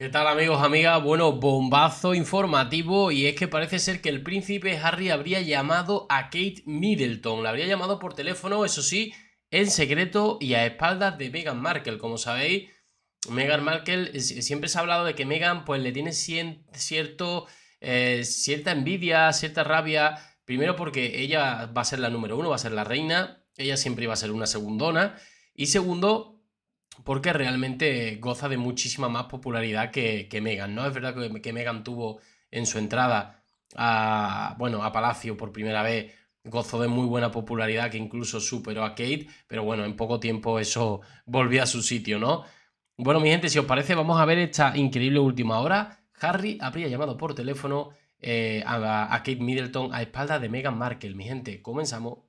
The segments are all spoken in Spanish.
¿Qué tal amigos, amigas? Bueno, bombazo informativo y es que parece ser que el príncipe Harry habría llamado a Kate Middleton, la habría llamado por teléfono, eso sí, en secreto y a espaldas de Meghan Markle, como sabéis. Meghan Markle, eh, siempre se ha hablado de que Meghan pues le tiene cierto, eh, cierta envidia, cierta rabia, primero porque ella va a ser la número uno, va a ser la reina, ella siempre iba a ser una segundona, y segundo porque realmente goza de muchísima más popularidad que, Megan, ¿no? Es verdad que, Megan tuvo en su entrada a, bueno, a Palacio por primera vez, gozó de muy buena popularidad que incluso superó a Kate, pero bueno, en poco tiempo eso volvió a su sitio, ¿no? Bueno, mi gente, si os parece, vamos a ver esta increíble última hora. Harry habría llamado por teléfono eh, a, Kate Middleton a espaldas de Meghan Markle, mi gente. Comenzamos.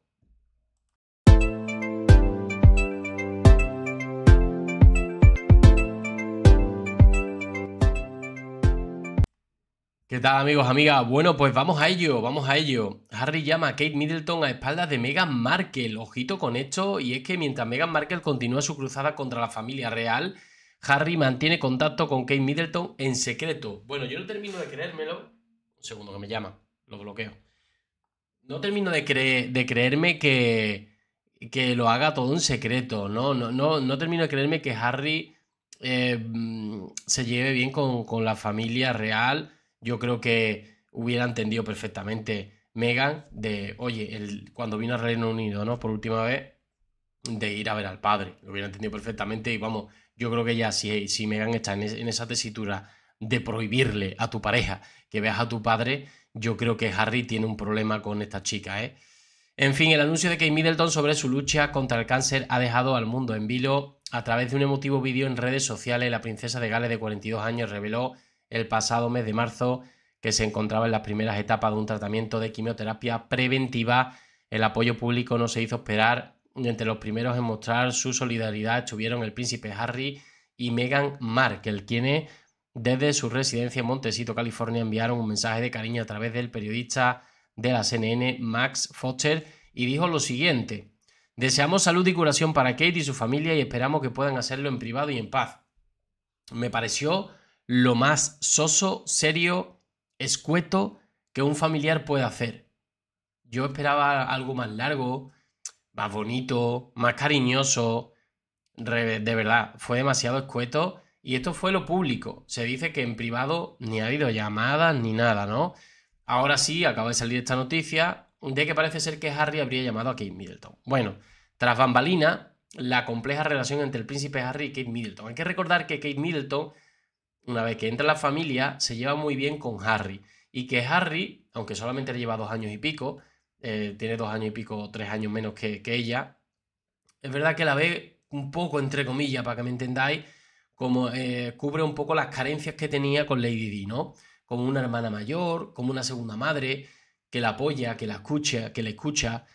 ¿Qué tal amigos, amigas? Bueno, pues vamos a ello, vamos a ello. Harry llama a Kate Middleton a espaldas de Meghan Markle. Ojito con esto, y es que mientras Meghan Markle continúa su cruzada contra la familia real, Harry mantiene contacto con Kate Middleton en secreto. Bueno, yo no termino de creérmelo. Un segundo que me llama, lo bloqueo. No termino de, de creerme que, que lo haga todo en secreto. No, no, no, no termino de creerme que Harry eh, mm, se lleve bien con, con la familia real yo creo que hubiera entendido perfectamente Megan de, oye, cuando vino al Reino Unido, ¿no? Por última vez, de ir a ver al padre. Lo hubiera entendido perfectamente y vamos, yo creo que ya si, si Megan está en, esa tesitura de prohibirle a tu pareja que veas a tu padre, yo creo que Harry tiene un problema con esta chica, ¿eh? En fin, el anuncio de Kate Middleton sobre su lucha contra el cáncer ha dejado al mundo en vilo. A través de un emotivo vídeo en redes sociales, la princesa de Gales de 42 años reveló el pasado mes de marzo, que se encontraba en las primeras etapas de un tratamiento de quimioterapia preventiva. El apoyo público no se hizo esperar entre los primeros en mostrar su solidaridad estuvieron el príncipe Harry y Meghan Markle, quienes desde su residencia en Montecito, California, enviaron un mensaje de cariño a través del periodista de la CNN, Max Foster, y dijo lo siguiente. Deseamos salud y curación para Kate y su familia y esperamos que puedan hacerlo en privado y en paz. Me pareció lo más soso, serio, escueto que un familiar puede hacer. Yo esperaba algo más largo, más bonito, más cariñoso. De verdad, fue demasiado escueto y esto fue lo público. Se dice que en privado ni ha habido llamadas ni nada, ¿no? Ahora sí, acaba de salir esta noticia de que parece ser que Harry habría llamado a Kate Middleton. Bueno, tras bambalina, la compleja relación entre el príncipe Harry y Kate Middleton. Hay que recordar que Kate Middleton una vez que entra la familia, se lleva muy bien con Harry. Y que Harry, aunque solamente lleva dos años y pico, eh, tiene dos años y pico, tres años menos que, ella, es verdad que la ve un poco, entre comillas, para que me entendáis, como eh, cubre un poco las carencias que tenía con Lady Di, ¿no? Como una hermana mayor, como una segunda madre, que la apoya, que la escucha, que la escucha,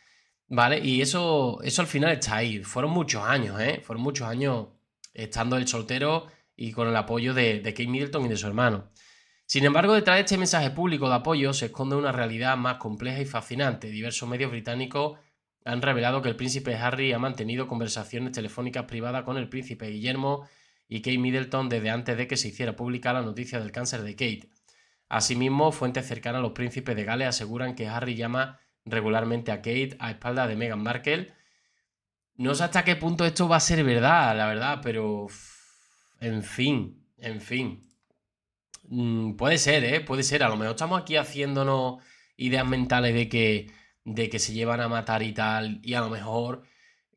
¿vale? Y eso, eso al final está ahí. Fueron muchos años, ¿eh? Fueron muchos años estando el soltero y con el apoyo de, Kate Middleton y de su hermano. Sin embargo, detrás de este mensaje público de apoyo se esconde una realidad más compleja y fascinante. Diversos medios británicos han revelado que el príncipe Harry ha mantenido conversaciones telefónicas privadas con el príncipe Guillermo y Kate Middleton desde antes de que se hiciera pública la noticia del cáncer de Kate. Asimismo, fuentes cercanas a los príncipes de Gales aseguran que Harry llama regularmente a Kate a espaldas de Meghan Markle. No sé hasta qué punto esto va a ser verdad, la verdad, pero en fin, en fin. Mm, puede ser, ¿eh? Puede ser. A lo mejor estamos aquí haciéndonos ideas mentales de que, de que se llevan a matar y tal. Y a lo mejor,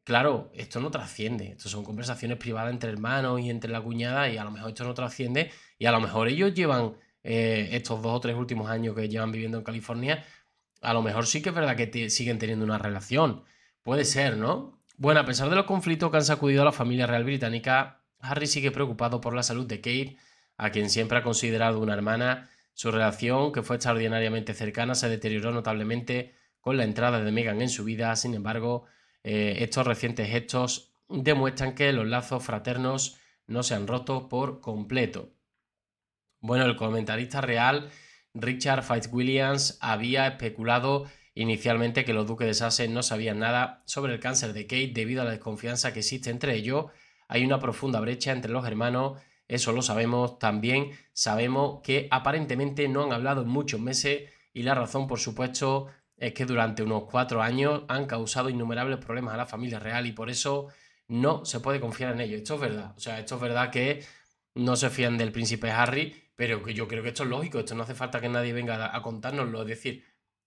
claro, esto no trasciende. Estos son conversaciones privadas entre hermanos y entre la cuñada. Y a lo mejor esto no trasciende. Y a lo mejor ellos llevan eh, estos dos o tres últimos años que llevan viviendo en California. A lo mejor sí que es verdad que siguen teniendo una relación. Puede ser, ¿no? Bueno, a pesar de los conflictos que han sacudido a la familia real británica, Harry sigue preocupado por la salud de Kate, a quien siempre ha considerado una hermana. Su relación, que fue extraordinariamente cercana, se deterioró notablemente con la entrada de Meghan en su vida. Sin embargo, eh, estos recientes gestos demuestran que los lazos fraternos no se han roto por completo. Bueno, el comentarista real Richard Fitzwilliams había especulado inicialmente que los duques de Sussex no sabían nada sobre el cáncer de Kate debido a la desconfianza que existe entre ellos hay una profunda brecha entre los hermanos, eso lo sabemos también, sabemos que aparentemente no han hablado en muchos meses y la razón, por supuesto, es que durante unos cuatro años han causado innumerables problemas a la familia real y por eso no se puede confiar en ellos. Esto es verdad, o sea, esto es verdad que no se fían del príncipe Harry, pero que yo creo que esto es lógico, esto no hace falta que nadie venga a contárnoslo, es decir,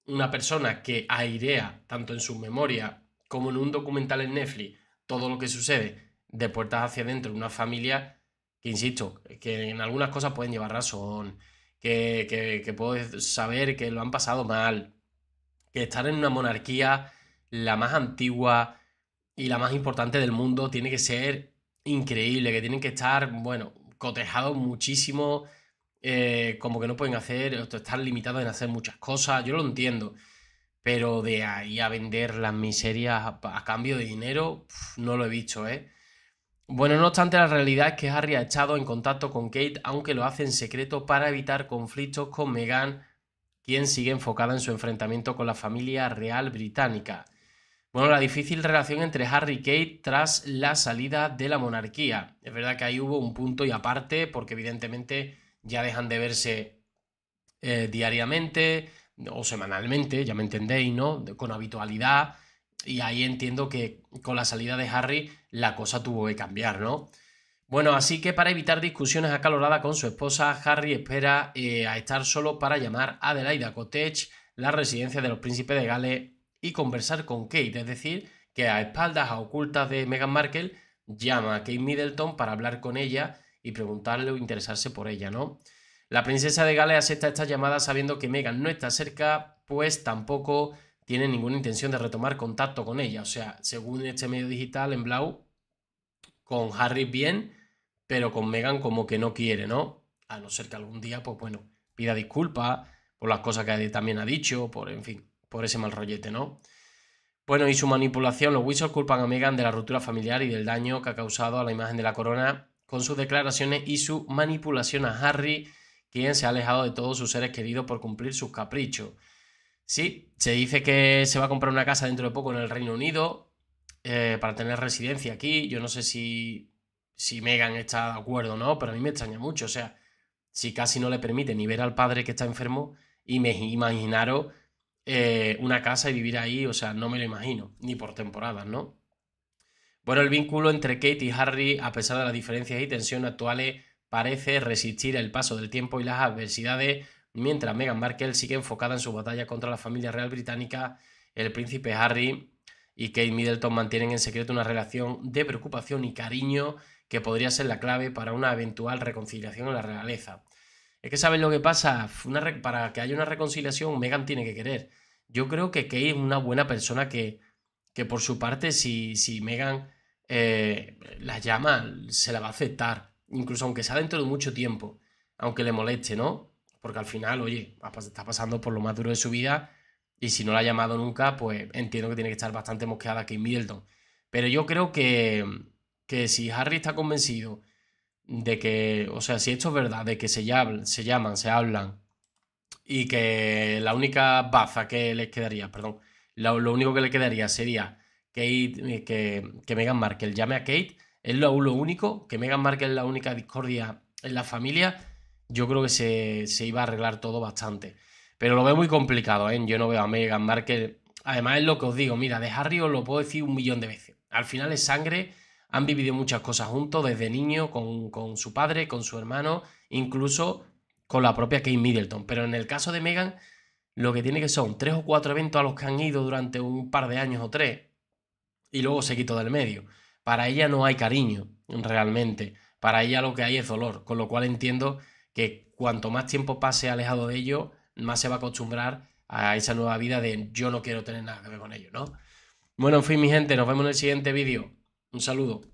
una persona que airea tanto en su memoria como en un documental en Netflix todo lo que sucede de puertas hacia adentro, una familia que, insisto, que en algunas cosas pueden llevar razón, que, que, puedo saber que lo han pasado mal, que estar en una monarquía la más antigua y la más importante del mundo tiene que ser increíble, que tienen que estar, bueno, cotejados muchísimo, eh, como que no pueden hacer, estar limitados en hacer muchas cosas, yo lo entiendo, pero de ahí a vender las miserias a, cambio de dinero, no lo he visto, ¿eh? Bueno, no obstante, la realidad es que Harry ha echado en contacto con Kate, aunque lo hace en secreto para evitar conflictos con Meghan, quien sigue enfocada en su enfrentamiento con la familia real británica. Bueno, la difícil relación entre Harry y Kate tras la salida de la monarquía. Es verdad que ahí hubo un punto y aparte, porque evidentemente ya dejan de verse eh, diariamente o semanalmente, ya me entendéis, ¿no? con habitualidad. Y ahí entiendo que con la salida de Harry la cosa tuvo que cambiar, ¿no? Bueno, así que para evitar discusiones acaloradas con su esposa, Harry espera eh, a estar solo para llamar a Adelaida Cottage, la residencia de los príncipes de Gales, y conversar con Kate, es decir, que a espaldas, a ocultas de Meghan Markle, llama a Kate Middleton para hablar con ella y preguntarle o interesarse por ella, ¿no? La princesa de Gales acepta esta llamada sabiendo que Meghan no está cerca, pues tampoco tiene ninguna intención de retomar contacto con ella. O sea, según este medio digital en Blau, con Harry bien, pero con Meghan como que no quiere, ¿no? A no ser que algún día, pues bueno, pida disculpas por las cosas que también ha dicho, por, en fin, por ese mal rollete, ¿no? Bueno, y su manipulación, los whistles culpan a Meghan de la ruptura familiar y del daño que ha causado a la imagen de la corona con sus declaraciones y su manipulación a Harry, quien se ha alejado de todos sus seres queridos por cumplir sus caprichos. Sí, se dice que se va a comprar una casa dentro de poco en el Reino Unido eh, para tener residencia aquí. Yo no sé si, Megan está de acuerdo o no, pero a mí me extraña mucho. O sea, si casi no le permite ni ver al padre que está enfermo, y me imaginaros eh, una casa y vivir ahí, o sea, no me lo imagino, ni por temporadas, ¿no? Bueno, el vínculo entre Kate y Harry, a pesar de las diferencias y tensión actuales, parece resistir el paso del tiempo y las adversidades mientras Meghan Markle sigue enfocada en su batalla contra la familia real británica, el príncipe Harry y Kate Middleton mantienen en secreto una relación de preocupación y cariño que podría ser la clave para una eventual reconciliación en la realeza. Es que saben lo que pasa, para que haya una reconciliación Meghan tiene que querer. Yo creo que Kate es una buena persona que, que por su parte si, si Meghan eh, la llama se la va a aceptar, incluso aunque sea dentro de mucho tiempo, aunque le moleste, ¿no? Porque al final, oye, está pasando por lo más duro de su vida y si no la ha llamado nunca, pues entiendo que tiene que estar bastante mosqueada que Middleton. Pero yo creo que, que si Harry está convencido de que, o sea, si esto es verdad, de que se, llaman, se hablan y que la única baza que les quedaría, perdón, lo, único que le quedaría sería eh, que, que Meghan Markle llame a Kate, es lo, lo único, que Meghan Markle es la única discordia en la familia yo creo que se, iba a arreglar todo bastante. Pero lo veo muy complicado, ¿eh? Yo no veo a Megan, Markle. Además, es lo que os digo, mira, de Harry os lo puedo decir un millón de veces. Al final es sangre, han vivido muchas cosas juntos desde niño, con, con su padre, con su hermano, incluso con la propia Kate Middleton. Pero en el caso de Megan, lo que tiene que son tres o cuatro eventos a los que han ido durante un par de años o tres, y luego se quitó del medio. Para ella no hay cariño, realmente. Para ella lo que hay es dolor, con lo cual entiendo que cuanto más tiempo pase alejado de ello, más se va a acostumbrar a esa nueva vida de yo no quiero tener nada que ver con ello, ¿no? Bueno, en fin, mi gente, nos vemos en el siguiente vídeo. Un saludo.